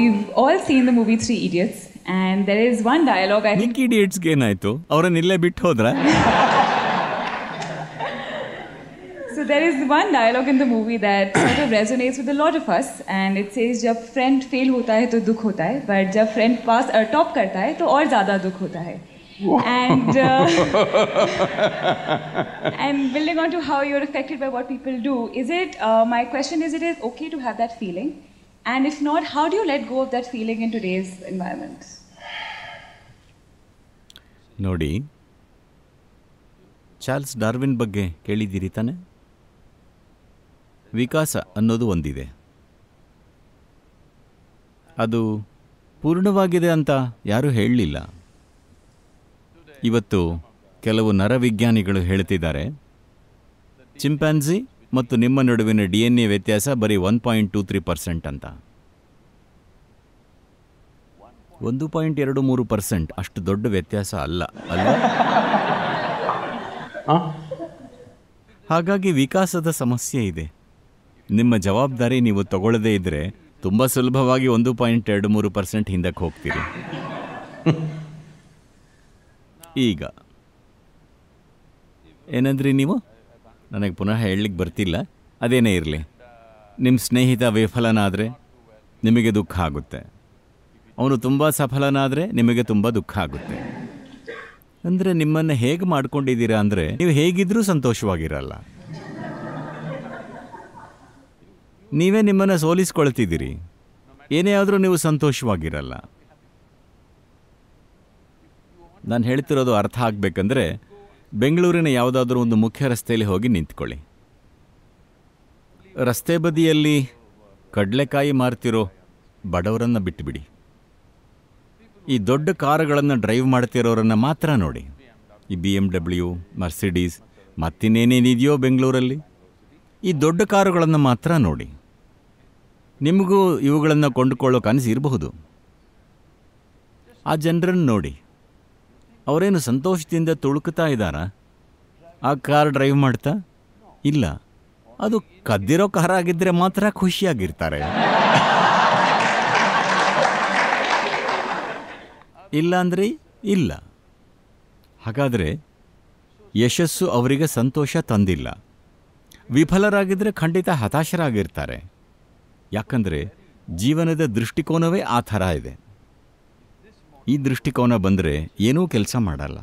We've all seen the movie Three Idiots, and there is one dialogue I think. ಇಡಿಯಟ್ಸ್ಗೆ ಏನಾಯ್ತು ಅವರನ್ನ bit ಬಿಟ್ಟು ಹೋದ್ರ So there is one dialogue in the movie that sort of resonates with a lot of us, and it says, "Jab friend fail hota hai to दुख hota hai, but jab friend pass or top karta hai to और ज़्यादा दुख hota hai." And uh, and building on to how you're affected by what people do, is it uh, my question? Is it is okay to have that feeling? And if not, how do you let go of that feeling in today's environment? ನೋಡಿ Charles Darwin ಬಗ್ಗೆ ಕೇಳಿದ್ದೀರಿ ತಾನೆ ವಿಕಾಸ ಅನ್ನೋದು ಒಂದಿದೆ ಅದು ಪೂರ್ಣವಾಗಿದೆ ಅಂತ ಯಾರೂ ಹೇಳಲಿಲ್ಲ ಇವತ್ತು ಕೆಲವು ನರವಿಜ್ಞಾನಿಗಳು ಹೇಳ್ತಿದ್ದಾರೆ ಚಿಂಪ್ಯಾನ್ಸಿ ಮತ್ತು ನಿಮ್ಮ ನಡುವಿನ ಡಿ ಎನ್ ಎ ವ್ಯತ್ಯಾಸ ಬರೀ one point two three percent ಅಂತ ಒಂದು ಪಾಯಿಂಟ್ ಎರಡು ಮೂರು ಪರ್ಸೆಂಟ್ ಅಷ್ಟು ದೊಡ್ಡ ವ್ಯತ್ಯಾಸ ಅಲ್ಲ ಅಲ್ಲ ಹಾಗಾಗಿ ವಿಕಾಸದ ಸಮಸ್ಯೆ ಇದೆ ನಿಮ್ಮ ಜವಾಬ್ದಾರಿ ನೀವು ತಗೊಳ್ಳದೇ ಇದ್ದರೆ ತುಂಬ ಸುಲಭವಾಗಿ ಒಂದು ಪಾಯಿಂಟ್ ಎರಡು ಮೂರು ಪರ್ಸೆಂಟ್ ಹಿಂದಕ್ಕೆ ಹೋಗ್ತೀರಿ ಈಗ ಏನಂದ್ರಿ ನೀವು ನನಗೆ ಪುನಃ ಹೇಳಲಿಕ್ಕೆ ಬರ್ತಿಲ್ಲ ಅದೇನೇ ಇರಲಿ ನಿಮ್ಮ ಸ್ನೇಹಿತ ವಿಫಲನಾದರೆ ನಿಮಗೆ ದುಃಖ ಆಗುತ್ತೆ ಅವನು ತುಂಬ ಸಫಲನಾದರೆ ನಿಮಗೆ ತುಂಬ ದುಃಖ ಆಗುತ್ತೆ ಅಂದರೆ ನಿಮ್ಮನ್ನು ಹೇಗೆ ಮಾಡ್ಕೊಂಡಿದ್ದೀರಾ ಅಂದರೆ ನೀವು ಹೇಗಿದ್ದರೂ ಸಂತೋಷವಾಗಿರಲ್ಲ ನೀವೇ ನಿಮ್ಮನ್ನು ಸೋಲಿಸ್ಕೊಳ್ತಿದ್ದೀರಿ ಏನೇ ಆದರೂ ನೀವು ಸಂತೋಷವಾಗಿರಲ್ಲ ನಾನು ಹೇಳ್ತಿರೋದು ಅರ್ಥ ಆಗಬೇಕಂದ್ರೆ ಬೆಂಗಳೂರಿನ ಯಾವುದಾದ್ರೂ ಒಂದು ಮುಖ್ಯ ರಸ್ತೆಯಲ್ಲಿ ಹೋಗಿ ನಿಂತ್ಕೊಳ್ಳಿ ರಸ್ತೆ ಬದಿಯಲ್ಲಿ ಕಡಲೆಕಾಯಿ ಮಾರ್ತಿರೋ ಬಡವರನ್ನು ಬಿಟ್ಟುಬಿಡಿ ಈ ದೊಡ್ಡ ಕಾರುಗಳನ್ನು ಡ್ರೈವ್ ಮಾಡ್ತಿರೋರನ್ನು ಮಾತ್ರ ನೋಡಿ ಈ ಬಿ ಎಮ್ ಡಬ್ಲ್ಯೂ ಮರ್ಸಿಡೀಸ್ ಮತ್ತಿನ್ನೇನೇನಿದೆಯೋ ಬೆಂಗಳೂರಲ್ಲಿ ಈ ದೊಡ್ಡ ಕಾರುಗಳನ್ನು ಮಾತ್ರ ನೋಡಿ ನಿಮಗೂ ಇವುಗಳನ್ನು ಕೊಂಡುಕೊಳ್ಳೋ ಕನಸು ಇರಬಹುದು ಆ ಜನರನ್ನು ನೋಡಿ ಅವರೇನು ಸಂತೋಷದಿಂದ ತುಳುಕ್ತಾ ಇದ್ದಾರಾ ಆ ಕಾರ್ ಡ್ರೈವ್ ಮಾಡ್ತಾ ಇಲ್ಲ ಅದು ಕದ್ದಿರೋ ಕಾರ್ ಆಗಿದ್ದರೆ ಮಾತ್ರ ಖುಷಿಯಾಗಿರ್ತಾರೆ ಇಲ್ಲ ಅಂದರೆ ಇಲ್ಲ ಹಾಗಾದರೆ ಯಶಸ್ಸು ಅವರಿಗೆ ಸಂತೋಷ ತಂದಿಲ್ಲ ವಿಫಲರಾಗಿದ್ದರೆ ಖಂಡಿತ ಹತಾಶರಾಗಿರ್ತಾರೆ ಯಾಕಂದರೆ ಜೀವನದ ದೃಷ್ಟಿಕೋನವೇ ಆ ಥರ ಇದೆ ಈ ದೃಷ್ಟಿಕೋನ ಬಂದರೆ ಏನೂ ಕೆಲಸ ಮಾಡಲ್ಲ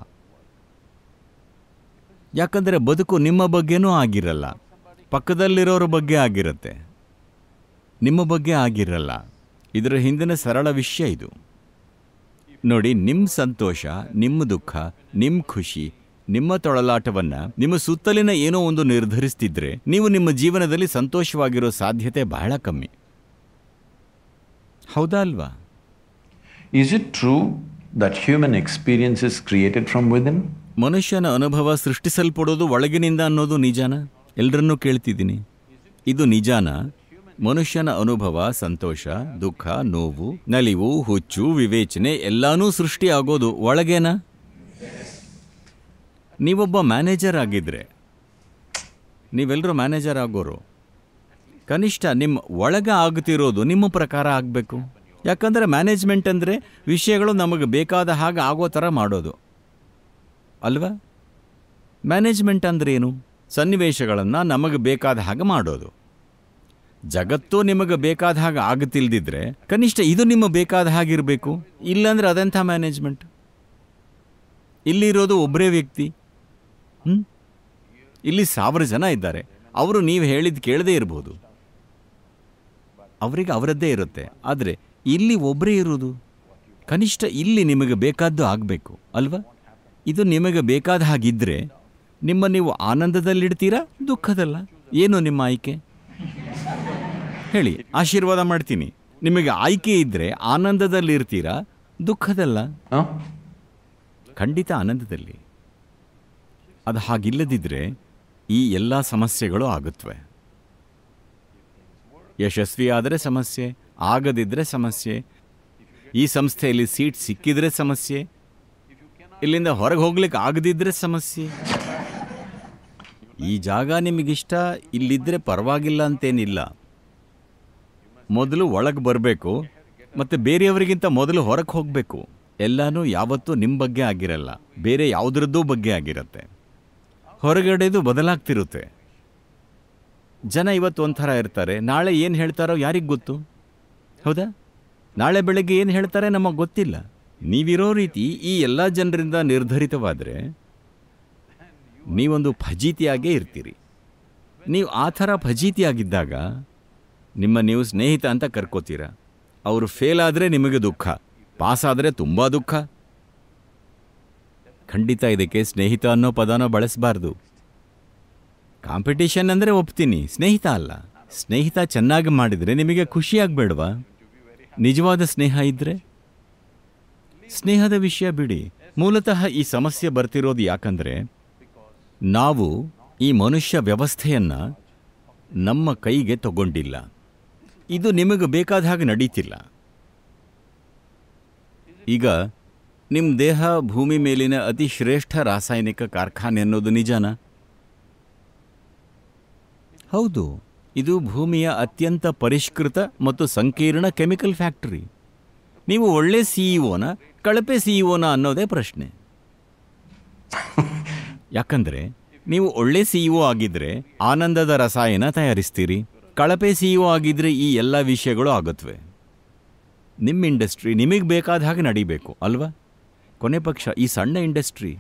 ಯಾಕಂದರೆ ಬದುಕು ನಿಮ್ಮ ಬಗ್ಗೆನೂ ಆಗಿರಲ್ಲ ಪಕ್ಕದಲ್ಲಿರೋರ ಬಗ್ಗೆ ಆಗಿರುತ್ತೆ ನಿಮ್ಮ ಬಗ್ಗೆ ಆಗಿರಲ್ಲ ಇದರ ಹಿಂದಿನ ಸರಳ ವಿಷಯ ಇದು ನೋಡಿ ನಿಮ್ಮ ಸಂತೋಷ ನಿಮ್ಮ ದುಃಖ ನಿಮ್ಮ ಖುಷಿ ನಿಮ್ಮ ತೊಳಲಾಟವನ್ನು ನಿಮ್ಮ ಸುತ್ತಲಿನ ಏನೋ ಒಂದು ನಿರ್ಧರಿಸ್ತಿದ್ರೆ ನೀವು ನಿಮ್ಮ ಜೀವನದಲ್ಲಿ ಸಂತೋಷವಾಗಿರೋ ಸಾಧ್ಯತೆ ಬಹಳ ಕಮ್ಮಿ ಹೌದಾ ಅಲ್ವಾ Is it true that human experience is created from within? ಮನುಷ್ಯನ ಅನುಭವ ಸೃಷ್ಟಿಸಲ್ಪಡೋದು ಒಳಗಿನಿಂದ ಅನ್ನೋದು ನಿಜಾನ ಎಲ್ಲರನ್ನೂ ಕೇಳ್ತಿದ್ದೀನಿ ಇದು ನಿಜಾನ ಮನುಷ್ಯನ ಅನುಭವ ಸಂತೋಷ ದುಃಖ ನೋವು ನಲಿವು ಹುಚ್ಚು ವಿವೇಚನೆ ಎಲ್ಲಾನೂ ಆಗೋದು ಒಳಗೇನಾ ನೀವೊಬ್ಬ ಮ್ಯಾನೇಜರ್ ಆಗಿದ್ರೆ ನೀವೆಲ್ಲರೂ ಮ್ಯಾನೇಜರ್ ಆಗೋರು ಕನಿಷ್ಠ ನಿಮ್ಮ ಒಳಗೆ ಆಗ್ತಿರೋದು ನಿಮ್ಮ ಪ್ರಕಾರ ಆಗಬೇಕು ಯಾಕಂದರೆ ಮ್ಯಾನೇಜ್ಮೆಂಟ್ ಅಂದರೆ ವಿಷಯಗಳು ನಮಗೆ ಬೇಕಾದ ಹಾಗೆ ಆಗೋ ಥರ ಮಾಡೋದು ಅಲ್ವಾ ಮ್ಯಾನೇಜ್ಮೆಂಟ್ ಅಂದ್ರೇನು ಸನ್ನಿವೇಶಗಳನ್ನು ನಮಗೆ ಬೇಕಾದ ಹಾಗೆ ಮಾಡೋದು ಜಗತ್ತು ನಿಮಗೆ ಬೇಕಾದ ಹಾಗೆ ಆಗುತ್ತಿಲ್ಲದಿದ್ದರೆ ಕನಿಷ್ಠ ಇದು ನಿಮ್ಮ ಬೇಕಾದ ಹಾಗೆ ಇರಬೇಕು ಇಲ್ಲಾಂದರೆ ಅದೆಂಥ ಮ್ಯಾನೇಜ್ಮೆಂಟ್ ಇಲ್ಲಿರೋದು ಒಬ್ಬರೇ ವ್ಯಕ್ತಿ ಹ್ಞೂ ಇಲ್ಲಿ ಸಾವಿರ ಜನ ಇದ್ದಾರೆ ಅವರು ನೀವು ಹೇಳಿದ್ದು ಕೇಳದೇ ಇರ್ಬೋದು ಅವರಿಗೆ ಅವರದ್ದೇ ಇರುತ್ತೆ ಆದರೆ ಇಲ್ಲಿ ಒಬ್ಬರೇ ಇರುವುದು ಕನಿಷ್ಠ ಇಲ್ಲಿ ನಿಮಗೆ ಬೇಕಾದ್ದು ಆಗಬೇಕು ಅಲ್ವಾ ಇದು ನಿಮಗೆ ಬೇಕಾದ ಹಾಗಿದ್ದರೆ ನಿಮ್ಮ ನೀವು ಆನಂದದಲ್ಲಿಡ್ತೀರಾ ದುಃಖದಲ್ಲ ಏನು ನಿಮ್ಮ ಆಯ್ಕೆ ಹೇಳಿ ಆಶೀರ್ವಾದ ಮಾಡ್ತೀನಿ ನಿಮಗೆ ಆಯ್ಕೆ ಇದ್ದರೆ ಆನಂದದಲ್ಲಿರ್ತೀರಾ ದುಃಖದಲ್ಲ ಖಂಡಿತ ಆನಂದದಲ್ಲಿ ಅದು ಹಾಗಿಲ್ಲದಿದ್ದರೆ ಈ ಎಲ್ಲ ಸಮಸ್ಯೆಗಳು ಆಗುತ್ತವೆ ಯಶಸ್ವಿಯಾದರೆ ಸಮಸ್ಯೆ ಆಗದಿದ್ದರೆ ಸಮಸ್ಯೆ ಈ ಸಂಸ್ಥೆಯಲ್ಲಿ ಸೀಟ್ ಸಿಕ್ಕಿದರೆ ಸಮಸ್ಯೆ ಇಲ್ಲಿಂದ ಹೊರಗೆ ಹೋಗ್ಲಿಕ್ಕೆ ಆಗದಿದ್ದರೆ ಸಮಸ್ಯೆ ಈ ಜಾಗ ನಿಮಗಿಷ್ಟ ಇಲ್ಲಿದ್ದರೆ ಪರವಾಗಿಲ್ಲ ಅಂತೇನಿಲ್ಲ ಮೊದಲು ಒಳಗೆ ಬರಬೇಕು ಮತ್ತು ಬೇರೆಯವರಿಗಿಂತ ಮೊದಲು ಹೊರಗೆ ಹೋಗಬೇಕು ಎಲ್ಲನೂ ಯಾವತ್ತೂ ನಿಮ್ಮ ಬಗ್ಗೆ ಆಗಿರಲ್ಲ ಬೇರೆ ಯಾವುದ್ರದ್ದೂ ಬಗ್ಗೆ ಆಗಿರುತ್ತೆ ಹೊರಗಡೆದು ಬದಲಾಗ್ತಿರುತ್ತೆ ಜನ ಇವತ್ತು ಒಂಥರ ಇರ್ತಾರೆ ನಾಳೆ ಏನು ಹೇಳ್ತಾರೋ ಯಾರಿಗೆ ಗೊತ್ತು ಹೌದಾ ನಾಳೆ ಬೆಳಗ್ಗೆ ಏನು ಹೇಳ್ತಾರೆ ನಮಗೆ ಗೊತ್ತಿಲ್ಲ ನೀವಿರೋ ರೀತಿ ಈ ಎಲ್ಲ ಜನರಿಂದ ನಿರ್ಧರಿತವಾದರೆ ನೀವೊಂದು ಫಜೀತಿಯಾಗೇ ಇರ್ತೀರಿ ನೀವು ಆ ಥರ ಫಜೀತಿಯಾಗಿದ್ದಾಗ ನಿಮ್ಮ ನೀವು ಸ್ನೇಹಿತ ಅಂತ ಕರ್ಕೋತೀರ ಅವರು ಫೇಲ್ ಆದರೆ ನಿಮಗೆ ದುಃಖ ಪಾಸ್ ಆದರೆ ತುಂಬ ದುಃಖ ಖಂಡಿತ ಇದಕ್ಕೆ ಸ್ನೇಹಿತ ಅನ್ನೋ ಪದನೋ ಬಳಸಬಾರ್ದು ಕಾಂಪಿಟೇಷನ್ ಅಂದರೆ ಒಪ್ತೀನಿ ಸ್ನೇಹಿತ ಅಲ್ಲ ಸ್ನೇಹಿತ ಚೆನ್ನಾಗಿ ಮಾಡಿದರೆ ನಿಮಗೆ ಖುಷಿಯಾಗಬೇಡವಾ ನಿಜವಾದ ಸ್ನೇಹ ಇದ್ದರೆ ಸ್ನೇಹದ ವಿಷಯ ಬಿಡಿ ಮೂಲತಃ ಈ ಸಮಸ್ಯೆ ಬರ್ತಿರೋದು ಯಾಕಂದರೆ ನಾವು ಈ ಮನುಷ್ಯ ವ್ಯವಸ್ಥೆಯನ್ನು ನಮ್ಮ ಕೈಗೆ ತಗೊಂಡಿಲ್ಲ ಇದು ನಿಮಗೆ ಬೇಕಾದ ಹಾಗೆ ನಡೀತಿಲ್ಲ ಈಗ ನಿಮ್ಮ ದೇಹ ಭೂಮಿ ಮೇಲಿನ ಅತಿ ಶ್ರೇಷ್ಠ ರಾಸಾಯನಿಕ ಕಾರ್ಖಾನೆ ಅನ್ನೋದು ನಿಜಾನ ಹೌದು ಇದು ಭೂಮಿಯ ಅತ್ಯಂತ ಪರಿಷ್ಕೃತ ಮತ್ತು ಸಂಕೀರ್ಣ ಕೆಮಿಕಲ್ ಫ್ಯಾಕ್ಟರಿ ನೀವು ಒಳ್ಳೆ ಸಿಇಒನ e ಕಳಪೆ ಸಿಇಒನ e ಅನ್ನೋದೇ ಪ್ರಶ್ನೆ ಯಾಕಂದರೆ ನೀವು ಒಳ್ಳೆ ಸಿಇಒ e ಆಗಿದ್ದರೆ ಆನಂದದ ರಸಾಯನ ತಯಾರಿಸ್ತೀರಿ ಕಳಪೆ ಸಿಇಒ ಆಗಿದ್ದರೆ ಈ ಎಲ್ಲ ವಿಷಯಗಳು ಆಗತ್ವೆ ನಿಮ್ಮ ಇಂಡಸ್ಟ್ರಿ ನಿಮಗೆ ಬೇಕಾದ ಹಾಗೆ ನಡಿಬೇಕು ಅಲ್ವಾ ಕೊನೆ ಪಕ್ಷ ಈ ಸಣ್ಣ ಇಂಡಸ್ಟ್ರಿ